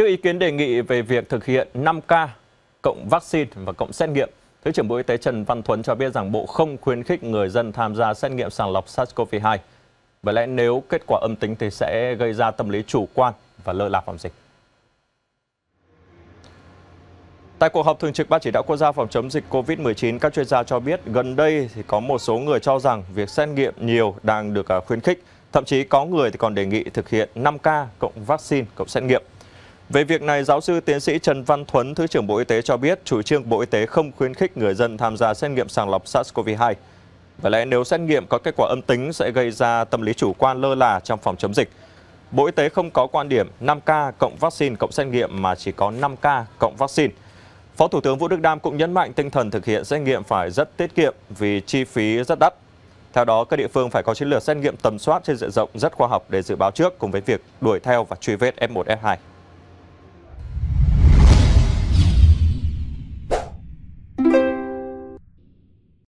Trước ý kiến đề nghị về việc thực hiện 5K, cộng vaccine và cộng xét nghiệm, Thứ trưởng Bộ Y tế Trần Văn Thuấn cho biết rằng Bộ không khuyến khích người dân tham gia xét nghiệm sàng lọc SARS-CoV-2. Bởi lẽ nếu kết quả âm tính thì sẽ gây ra tâm lý chủ quan và lơ là phòng dịch. Tại cuộc họp thường trực Ban chỉ đạo quốc gia phòng chống dịch COVID-19, các chuyên gia cho biết gần đây thì có một số người cho rằng việc xét nghiệm nhiều đang được à, khuyến khích. Thậm chí có người thì còn đề nghị thực hiện 5K cộng vaccine cộng xét nghiệm. Về việc này, giáo sư tiến sĩ Trần Văn Thuấn, Thứ trưởng Bộ Y tế cho biết chủ trương Bộ Y tế không khuyến khích người dân tham gia xét nghiệm sàng lọc SARS-CoV-2. Và lẽ nếu xét nghiệm có kết quả âm tính sẽ gây ra tâm lý chủ quan lơ là trong phòng chống dịch. Bộ Y tế không có quan điểm 5K cộng vaccine cộng xét nghiệm mà chỉ có 5K cộng vaccine. Phó Thủ tướng Vũ Đức Đam cũng nhấn mạnh tinh thần thực hiện xét nghiệm phải rất tiết kiệm vì chi phí rất đắt. Theo đó, các địa phương phải có chiến lược xét nghiệm tầm soát trên diện rộng rất khoa học để dự báo trước cùng với việc đuổi theo và truy vết F1, F2.